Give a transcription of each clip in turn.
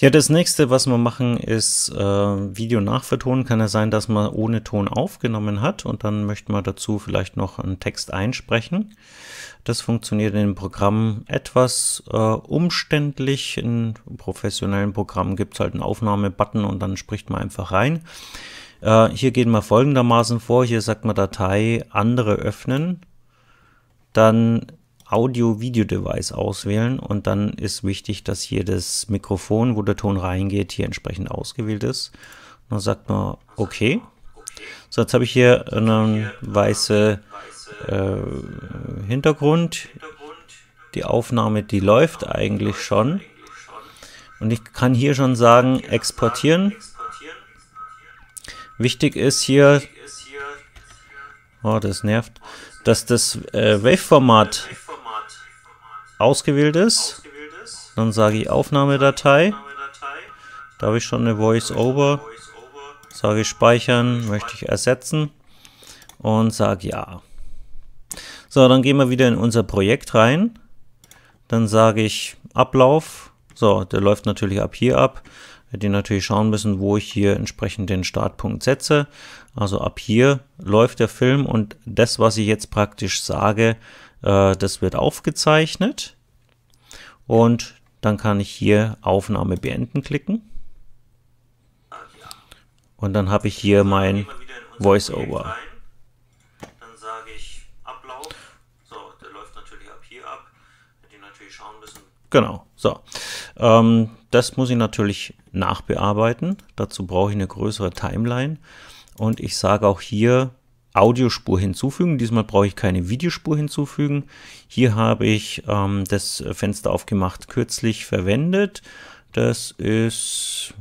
Ja, das nächste, was wir machen, ist äh, Video nachvertonen. Kann ja sein, dass man ohne Ton aufgenommen hat und dann möchte man dazu vielleicht noch einen Text einsprechen. Das funktioniert in dem Programm etwas äh, umständlich. In professionellen Programmen gibt es halt einen Aufnahmebutton und dann spricht man einfach rein. Äh, hier gehen wir folgendermaßen vor. Hier sagt man Datei andere öffnen. Dann Audio-Video-Device auswählen und dann ist wichtig, dass hier das Mikrofon, wo der Ton reingeht, hier entsprechend ausgewählt ist. Und dann sagt man OK. So, jetzt habe ich hier einen weißen äh, Hintergrund. Die Aufnahme, die läuft eigentlich schon. Und ich kann hier schon sagen, exportieren. Wichtig ist hier, oh, das nervt, dass das äh, Wave-Format ausgewählt ist. Dann sage ich Aufnahmedatei. Da habe ich schon eine Voice-Over. Sage ich Speichern, möchte ich ersetzen und sage Ja. So, dann gehen wir wieder in unser Projekt rein. Dann sage ich Ablauf. So, der läuft natürlich ab hier ab. Die natürlich schauen müssen, wo ich hier entsprechend den Startpunkt setze. Also ab hier läuft der Film und das, was ich jetzt praktisch sage, äh, das wird aufgezeichnet. Und dann kann ich hier Aufnahme beenden klicken. Und dann habe ich hier mein Voiceover. Dann sage ich Ablauf. So, der läuft natürlich ab hier ab. Hätte ich natürlich schauen müssen. Genau, so. Ähm, das muss ich natürlich nachbearbeiten. Dazu brauche ich eine größere Timeline. Und ich sage auch hier Audiospur hinzufügen. Diesmal brauche ich keine Videospur hinzufügen. Hier habe ich ähm, das Fenster aufgemacht kürzlich verwendet. Das ist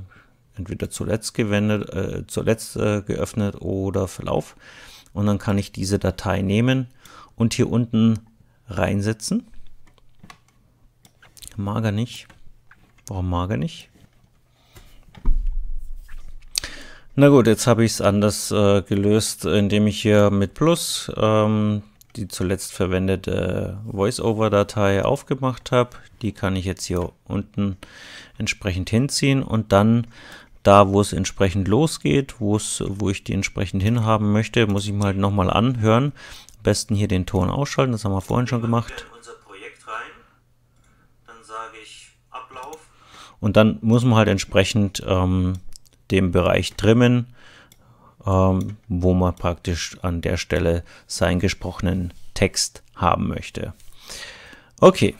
entweder zuletzt, gewendet, äh, zuletzt äh, geöffnet oder Verlauf. Und dann kann ich diese Datei nehmen und hier unten reinsetzen. Mag er nicht. Warum mag er nicht? Na gut, jetzt habe ich es anders äh, gelöst, indem ich hier mit Plus ähm, die zuletzt verwendete voice over datei aufgemacht habe. Die kann ich jetzt hier unten entsprechend hinziehen und dann da, wo es entsprechend losgeht, wo es, wo ich die entsprechend hinhaben möchte, muss ich mal halt nochmal anhören. Am besten hier den Ton ausschalten, das haben wir vorhin schon gemacht. Und dann muss man halt entsprechend ähm, dem Bereich trimmen, ähm, wo man praktisch an der Stelle seinen gesprochenen Text haben möchte. Okay,